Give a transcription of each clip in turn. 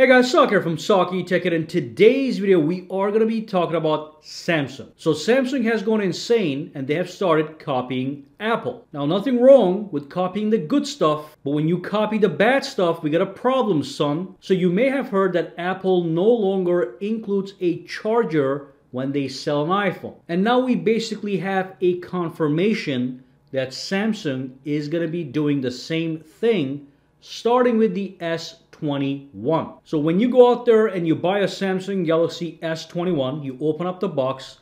Hey guys, Sock here from Socky Tech and in today's video we are going to be talking about Samsung. So Samsung has gone insane and they have started copying Apple. Now nothing wrong with copying the good stuff, but when you copy the bad stuff we got a problem son. So you may have heard that Apple no longer includes a charger when they sell an iPhone. And now we basically have a confirmation that Samsung is going to be doing the same thing starting with the S 21. So when you go out there and you buy a Samsung Galaxy S21, you open up the box.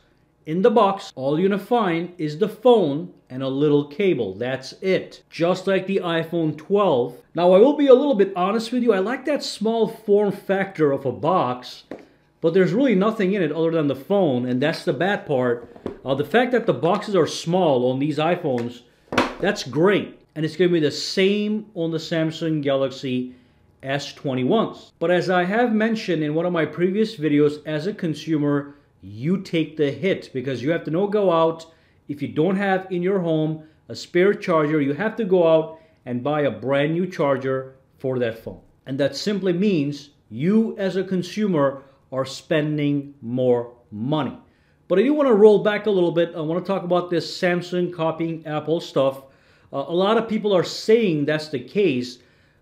In the box, all you're gonna find is the phone and a little cable. That's it. Just like the iPhone 12. Now I will be a little bit honest with you. I like that small form factor of a box, but there's really nothing in it other than the phone and that's the bad part. Uh, the fact that the boxes are small on these iPhones, that's great. And it's gonna be the same on the Samsung Galaxy S21s. But as I have mentioned in one of my previous videos, as a consumer, you take the hit because you have to know go out. If you don't have in your home a spare charger, you have to go out and buy a brand new charger for that phone. And that simply means you as a consumer are spending more money. But I do want to roll back a little bit. I want to talk about this Samsung copying Apple stuff. Uh, a lot of people are saying that's the case,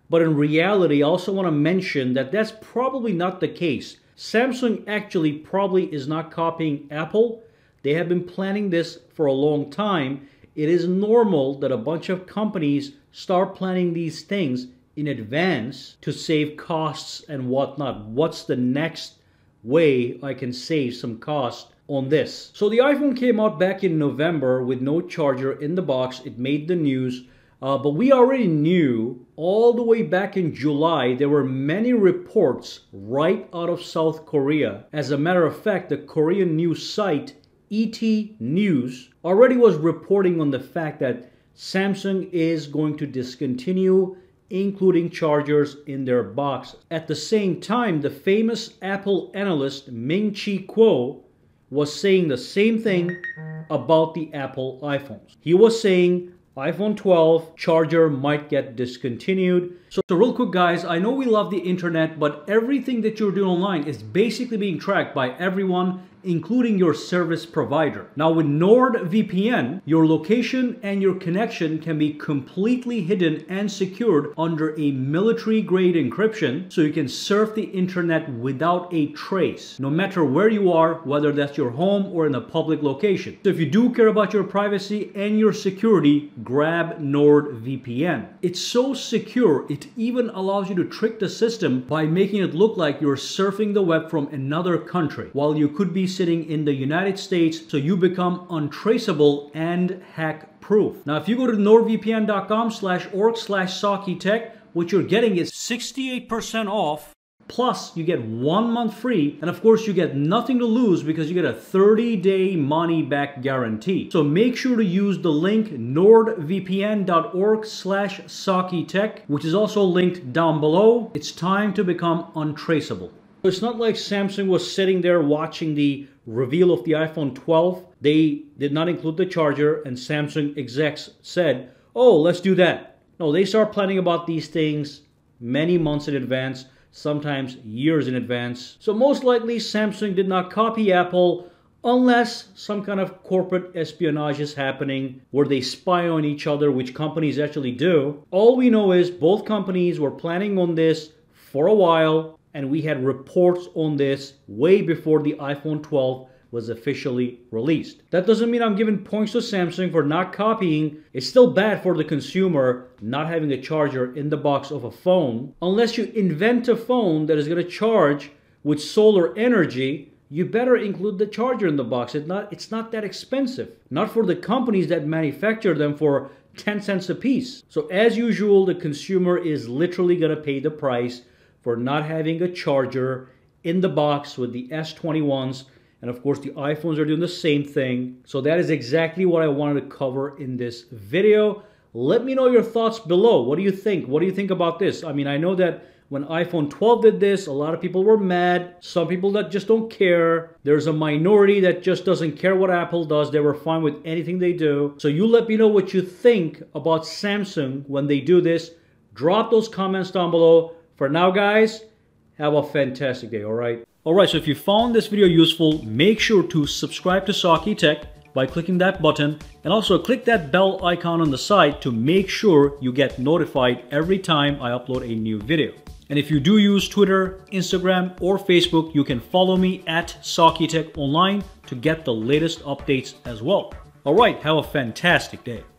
but in reality, I also want to mention that that's probably not the case. Samsung actually probably is not copying Apple. They have been planning this for a long time. It is normal that a bunch of companies start planning these things in advance to save costs and whatnot. What's the next way I can save some cost on this? So the iPhone came out back in November with no charger in the box. It made the news. Uh, but we already knew all the way back in July there were many reports right out of South Korea. As a matter of fact, the Korean news site ET News already was reporting on the fact that Samsung is going to discontinue including chargers in their boxes. At the same time, the famous Apple analyst Ming Chi Kuo was saying the same thing about the Apple iPhones. He was saying iPhone 12 charger might get discontinued. So, so real quick guys, I know we love the internet, but everything that you're doing online is basically being tracked by everyone including your service provider. Now with NordVPN, your location and your connection can be completely hidden and secured under a military grade encryption so you can surf the internet without a trace, no matter where you are, whether that's your home or in a public location. So if you do care about your privacy and your security, grab NordVPN. It's so secure, it even allows you to trick the system by making it look like you're surfing the web from another country, while you could be sitting in the United States so you become untraceable and hack proof. Now, if you go to nordvpn.com slash org slash Saki Tech, what you're getting is 68% off Plus, you get one month free, and of course, you get nothing to lose because you get a 30 day money back guarantee. So make sure to use the link nordvpn.org slash Saki Tech, which is also linked down below. It's time to become untraceable. It's not like Samsung was sitting there watching the reveal of the iPhone 12. They did not include the charger and Samsung execs said, oh, let's do that. No, they start planning about these things many months in advance, sometimes years in advance. So most likely Samsung did not copy Apple unless some kind of corporate espionage is happening where they spy on each other, which companies actually do. All we know is both companies were planning on this for a while and we had reports on this way before the iPhone 12 was officially released. That doesn't mean I'm giving points to Samsung for not copying. It's still bad for the consumer not having a charger in the box of a phone. Unless you invent a phone that is going to charge with solar energy, you better include the charger in the box. It's not, it's not that expensive. Not for the companies that manufacture them for 10 cents a piece. So as usual, the consumer is literally going to pay the price for not having a charger in the box with the S21s. And of course, the iPhones are doing the same thing. So that is exactly what I wanted to cover in this video. Let me know your thoughts below. What do you think? What do you think about this? I mean, I know that when iPhone 12 did this, a lot of people were mad. Some people that just don't care. There's a minority that just doesn't care what Apple does. They were fine with anything they do. So you let me know what you think about Samsung when they do this. Drop those comments down below. For now, guys, have a fantastic day, all right? All right, so if you found this video useful, make sure to subscribe to Saki Tech by clicking that button and also click that bell icon on the side to make sure you get notified every time I upload a new video. And if you do use Twitter, Instagram, or Facebook, you can follow me at Saki Tech Online to get the latest updates as well. All right, have a fantastic day.